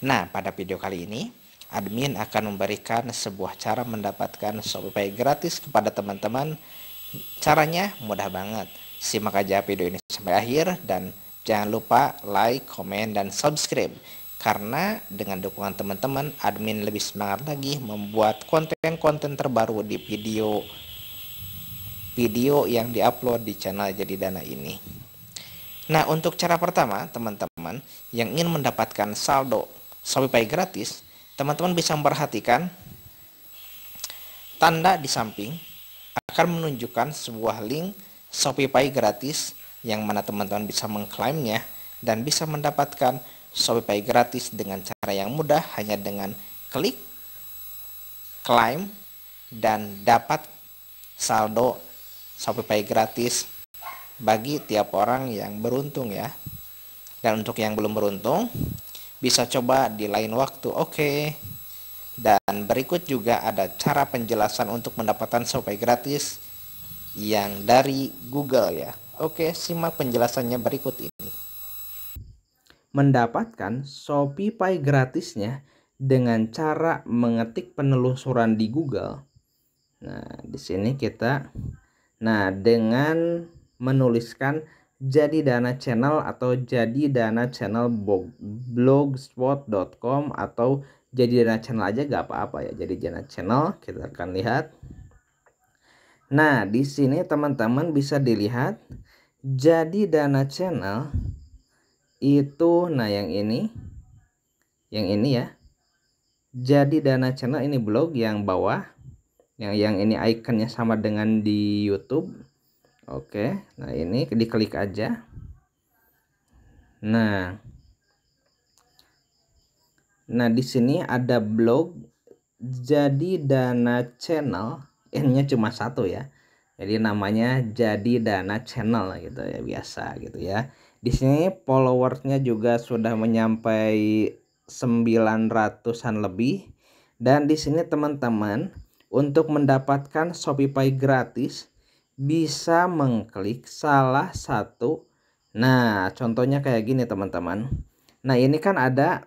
Nah, pada video kali ini, admin akan memberikan sebuah cara mendapatkan software gratis kepada teman-teman. Caranya mudah banget. Simak aja video ini sampai akhir dan jangan lupa like, komen, dan subscribe. Karena dengan dukungan teman-teman, admin lebih semangat lagi membuat konten-konten terbaru di video video yang diupload di channel Jadi Dana ini. Nah, untuk cara pertama, teman-teman yang ingin mendapatkan saldo Shopify gratis, teman-teman bisa memperhatikan tanda di samping akan menunjukkan sebuah link Shopify gratis yang mana teman-teman bisa mengklaimnya dan bisa mendapatkan Shopify gratis dengan cara yang mudah hanya dengan klik klaim dan dapat saldo Shopify gratis bagi tiap orang yang beruntung ya. Dan untuk yang belum beruntung, bisa coba di lain waktu. Oke. Okay. Dan berikut juga ada cara penjelasan untuk mendapatkan Shopee gratis yang dari Google ya. Oke, simak penjelasannya berikut ini. Mendapatkan Shopee Pay gratisnya dengan cara mengetik penelusuran di Google. Nah, di sini kita nah dengan menuliskan jadi dana channel atau jadi dana channel blogspot.com atau jadi dana channel aja gak apa-apa ya jadi dana channel kita akan lihat nah di sini teman-teman bisa dilihat jadi dana channel itu nah yang ini yang ini ya jadi dana channel ini blog yang bawah yang yang ini ikonnya sama dengan di YouTube Oke, nah ini diklik aja. Nah, nah di sini ada blog. Jadi Dana Channel, n cuma satu ya. Jadi namanya Jadi Dana Channel gitu ya biasa gitu ya. Di sini followersnya juga sudah menyampai 900-an lebih. Dan di sini teman-teman untuk mendapatkan Shopify gratis bisa mengklik salah satu. Nah, contohnya kayak gini teman-teman. Nah, ini kan ada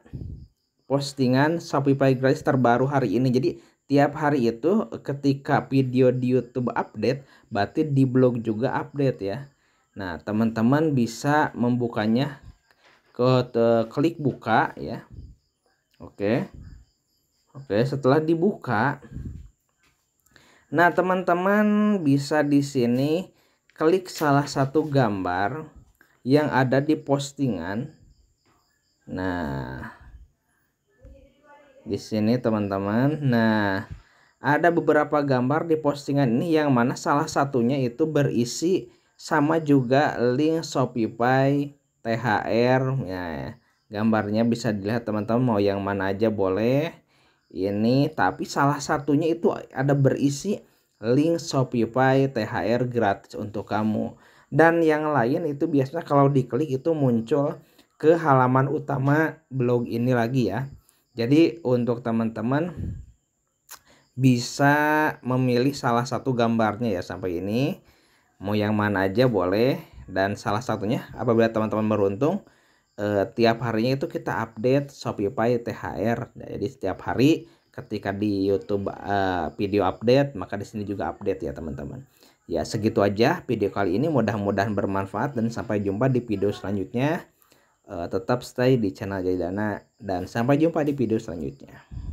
postingan Shopify gratis terbaru hari ini. Jadi, tiap hari itu ketika video di YouTube update, berarti di blog juga update ya. Nah, teman-teman bisa membukanya ke klik buka ya. Oke. Oke, setelah dibuka, Nah, teman-teman bisa di sini klik salah satu gambar yang ada di postingan. Nah, di sini teman-teman. Nah, ada beberapa gambar di postingan ini yang mana salah satunya itu berisi sama juga link Shopify THR. Nah, gambarnya bisa dilihat teman-teman mau yang mana aja boleh ini tapi salah satunya itu ada berisi link Shopify THR gratis untuk kamu dan yang lain itu biasanya kalau diklik itu muncul ke halaman utama blog ini lagi ya jadi untuk teman-teman bisa memilih salah satu gambarnya ya sampai ini mau yang mana aja boleh dan salah satunya apabila teman-teman beruntung eh, tiap harinya itu kita update Shopify THR. Nah, jadi setiap hari ketika di YouTube eh, video update, maka di sini juga update ya teman-teman. Ya segitu aja video kali ini mudah-mudahan bermanfaat dan sampai jumpa di video selanjutnya. Uh, tetap stay di channel Jadana dan sampai jumpa di video selanjutnya.